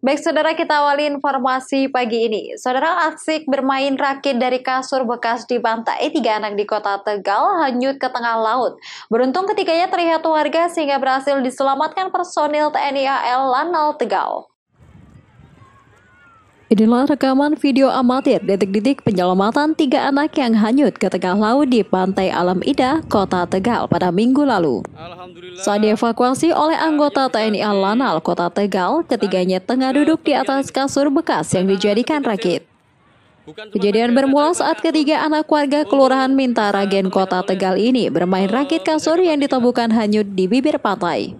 Baik saudara kita awali informasi pagi ini. Saudara asik bermain rakit dari kasur bekas di pantai tiga anak di kota Tegal hanyut ke tengah laut. Beruntung ketiganya terlihat warga sehingga berhasil diselamatkan personil TNI AL Lanal Tegal. Inilah rekaman video amatir detik-detik penyelamatan tiga anak yang hanyut ke tengah laut di Pantai Alam Indah, Kota Tegal pada minggu lalu. Saat dievakuasi oleh anggota TNI Al-Lanal, Kota Tegal, ketiganya tengah duduk di atas kasur bekas yang dijadikan rakit. Kejadian bermula saat ketiga anak warga oh, Kelurahan Mintaragen Kota Tegal ini bermain rakit kasur yang ditemukan hanyut di bibir pantai.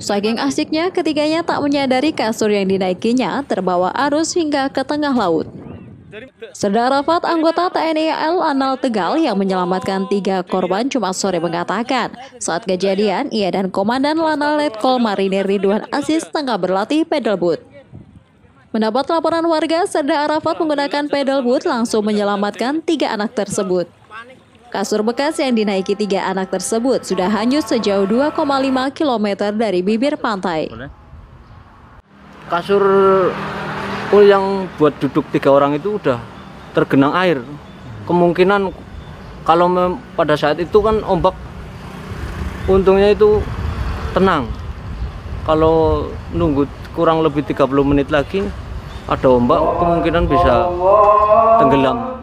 Saking asiknya, ketiganya tak menyadari kasur yang dinaikinya terbawa arus hingga ke tengah laut. Saudara Rafat, anggota TNI Al Anal Tegal yang menyelamatkan tiga korban Jumat sore mengatakan, saat kejadian, ia dan Komandan Lanal Letkol Marinir Ridwan Aziz tengah berlatih pedal boot. Mendapat laporan warga, Serda Arafat menggunakan pedal boot langsung menyelamatkan tiga anak tersebut. Kasur bekas yang dinaiki tiga anak tersebut sudah hanyut sejauh 2,5 km dari bibir pantai. Kasur pool yang buat duduk tiga orang itu udah tergenang air. Kemungkinan kalau pada saat itu kan ombak untungnya itu tenang. Kalau nunggu kurang lebih 30 menit lagi ada ombak kemungkinan bisa tenggelam.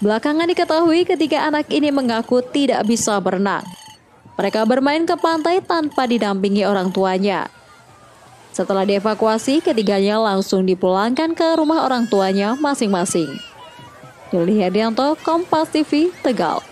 Belakangan diketahui ketika anak ini mengaku tidak bisa berenang. Mereka bermain ke pantai tanpa didampingi orang tuanya. Setelah dievakuasi, ketiganya langsung dipulangkan ke rumah orang tuanya masing-masing. Yuli Herdianto, Kompas TV, Tegal.